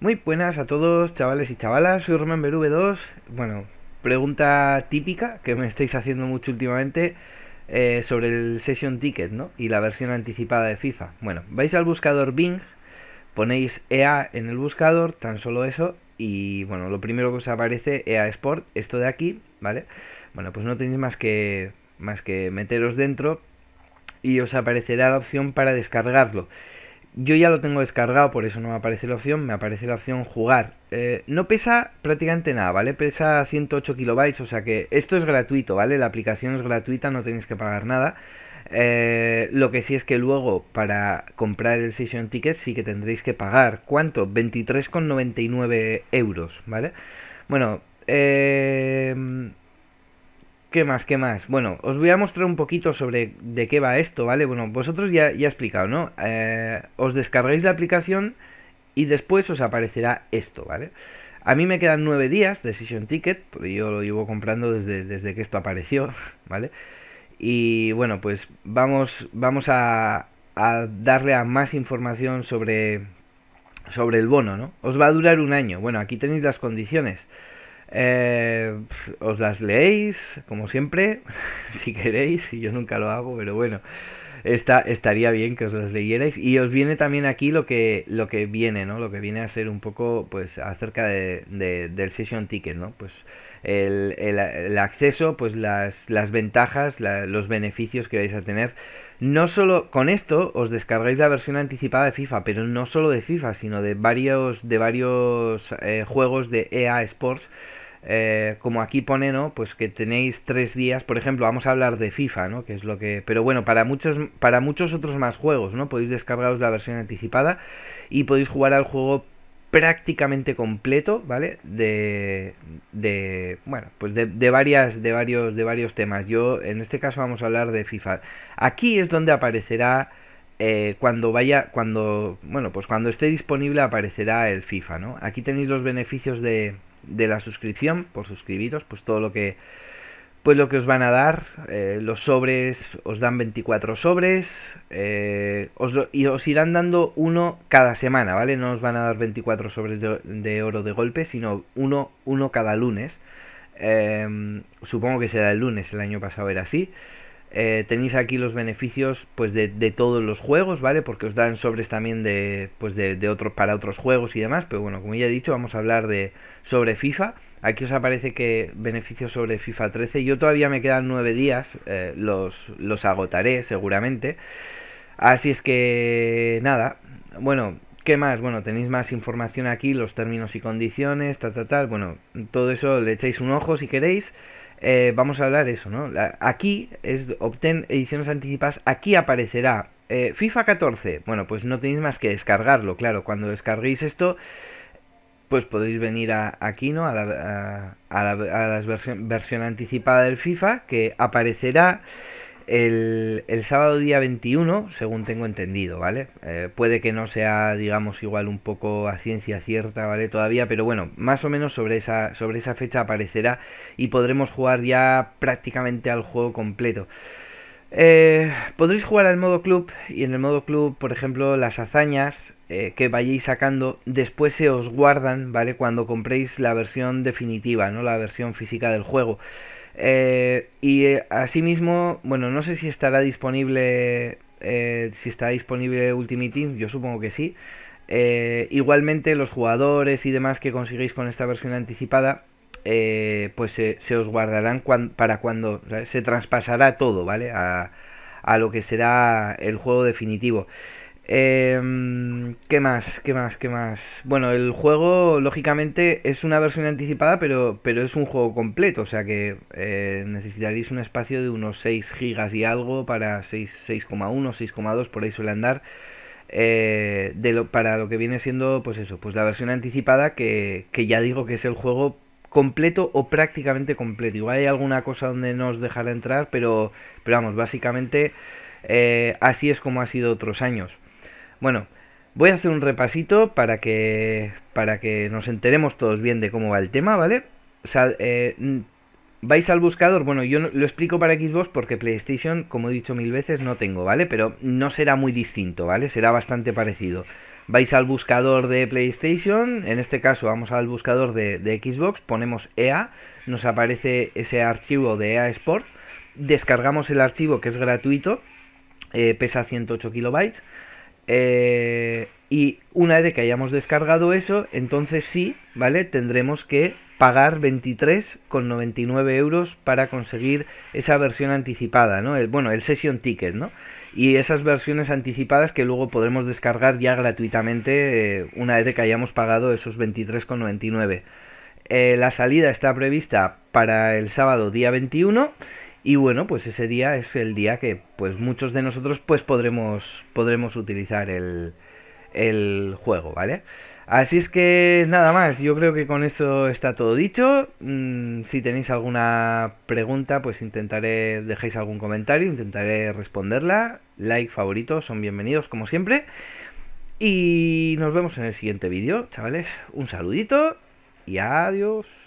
Muy buenas a todos, chavales y chavalas. Soy Roman V2. Bueno, pregunta típica que me estáis haciendo mucho últimamente eh, sobre el Session Ticket, ¿no? Y la versión anticipada de FIFA. Bueno, vais al buscador Bing, ponéis EA en el buscador, tan solo eso, y bueno, lo primero que os aparece EA Sport, esto de aquí, ¿vale? Bueno, pues no tenéis más que más que meteros dentro y os aparecerá la opción para descargarlo. Yo ya lo tengo descargado, por eso no me aparece la opción, me aparece la opción jugar. Eh, no pesa prácticamente nada, ¿vale? Pesa 108 kilobytes, o sea que esto es gratuito, ¿vale? La aplicación es gratuita, no tenéis que pagar nada. Eh, lo que sí es que luego para comprar el Session Ticket sí que tendréis que pagar, ¿cuánto? 23,99 euros, ¿vale? Bueno, eh ¿Qué más? ¿Qué más? Bueno, os voy a mostrar un poquito sobre de qué va esto, ¿vale? Bueno, vosotros ya, ya he explicado, ¿no? Eh, os descargáis la aplicación y después os aparecerá esto, ¿vale? A mí me quedan nueve días de Ticket, porque yo lo llevo comprando desde, desde que esto apareció, ¿vale? Y bueno, pues vamos, vamos a, a darle a más información sobre, sobre el bono, ¿no? Os va a durar un año. Bueno, aquí tenéis las condiciones. Eh, os las leéis, como siempre, si queréis, y yo nunca lo hago, pero bueno, estaría bien que os las leyerais. Y os viene también aquí lo que, lo que viene, ¿no? Lo que viene a ser un poco, pues, acerca de, del session ticket, ¿no? Pues el, acceso, pues las, ventajas, los beneficios que vais a tener. No solo con esto os descargáis la versión anticipada de FIFA, pero no solo de FIFA, sino de varios, de varios eh, juegos de EA Sports eh, como aquí pone, ¿no? Pues que tenéis tres días, por ejemplo, vamos a hablar de FIFA, ¿no? Que es lo que... Pero bueno, para muchos, para muchos otros más juegos, ¿no? Podéis descargaros la versión anticipada y podéis jugar al juego prácticamente completo, ¿vale? De, bueno, pues de, de, varias, de varios, de varios temas. Yo, en este caso, vamos a hablar de FIFA. Aquí es donde aparecerá eh, cuando vaya, cuando, bueno, pues cuando esté disponible aparecerá el FIFA, ¿no? Aquí tenéis los beneficios de, de la suscripción, por suscribiros, pues todo lo que pues lo que os van a dar, eh, los sobres, os dan 24 sobres, eh, y os irán dando uno cada semana, ¿vale? No os van a dar 24 sobres de, oro de golpe, sino uno, uno cada lunes. Em, supongo que será el lunes, el año pasado era así. Eh, tenéis aquí los beneficios pues de, todos los juegos, ¿vale? Porque os dan sobres también de, pues, otros para otros juegos y demás. Pero bueno, como ya he dicho, vamos a hablar de sobre FIFA. Aquí os aparece que beneficios sobre FIFA 13. Yo todavía me quedan 9 días, eh, los, agotaré seguramente. Así es que nada, bueno, ¿Qué más? Bueno, tenéis más información aquí, los términos y condiciones, tal, tal, tal. Bueno, todo eso le echáis un ojo si queréis. Eh, vamos a hablar eso, ¿no? Aquí es obtén ediciones anticipadas, aquí aparecerá eh, FIFA 14. Bueno, pues no tenéis más que descargarlo, claro, cuando descarguéis esto pues podéis venir a, aquí, ¿no? A la, versión anticipada del FIFA que aparecerá el, sábado día 21, según tengo entendido, ¿vale? Eh, puede que no sea, digamos, igual un poco a ciencia cierta, ¿vale? Todavía, pero bueno, más o menos sobre esa, sobre esa fecha aparecerá y podremos jugar ya prácticamente al juego completo. Eh, podréis jugar al modo club y en el modo club, por ejemplo, las hazañas eh, que vayáis sacando después se os guardan, ¿vale? Cuando compréis la versión definitiva, ¿no? La versión física del juego. Eh, y eh, asimismo, bueno, no sé si estará disponible, eh, si está disponible Ultimate Team, yo supongo que sí. igualmente los jugadores y demás que conseguís con esta versión anticipada, pues se os guardarán para cuando se traspasará todo, ¿vale? a lo que será el juego definitivo. Eh, ¿Qué más? ¿Qué más? ¿Qué más? Bueno, el juego, lógicamente, es una versión anticipada, pero, pero es un juego completo. O sea que eh, necesitaréis un espacio de unos 6 gigas y algo para 6,1, 6,2, por ahí suele andar. Eh, de lo, para lo que viene siendo, pues eso, pues la versión anticipada, que, ya digo que es el juego completo o prácticamente completo. Igual hay alguna cosa donde no os dejará entrar, pero, pero vamos, básicamente eh, así es como ha sido otros años. Bueno, voy a hacer un repasito para que, para que nos enteremos todos bien de cómo va el tema, ¿vale? O sea, eh, vais al buscador, bueno, yo lo explico para Xbox porque PlayStation, como he dicho mil veces, no tengo, ¿vale? Pero no será muy distinto, ¿vale? Será bastante parecido. Vais al buscador de PlayStation, en este caso vamos al buscador de, Xbox, ponemos EA, nos aparece ese archivo de EA Sports, descargamos el archivo que es gratuito, eh, pesa 108 kilobytes, eh, y una vez que hayamos descargado eso, entonces sí, ¿vale? Tendremos que pagar 23,99 euros para conseguir esa versión anticipada, ¿no? bueno, el session ticket, ¿no? Y esas versiones anticipadas que luego podremos descargar ya gratuitamente eh, una vez que hayamos pagado esos 23,99. Eh, la salida está prevista para el sábado día 21 y bueno, pues ese día es el día que pues muchos de nosotros pues podremos, podremos utilizar el, el juego, ¿vale? Así es que nada más, yo creo que con esto está todo dicho. Mm, si tenéis alguna pregunta, pues intentaré, dejéis algún comentario, intentaré responderla. Like, favorito, son bienvenidos como siempre. Y nos vemos en el siguiente vídeo, chavales. Un saludito y adiós.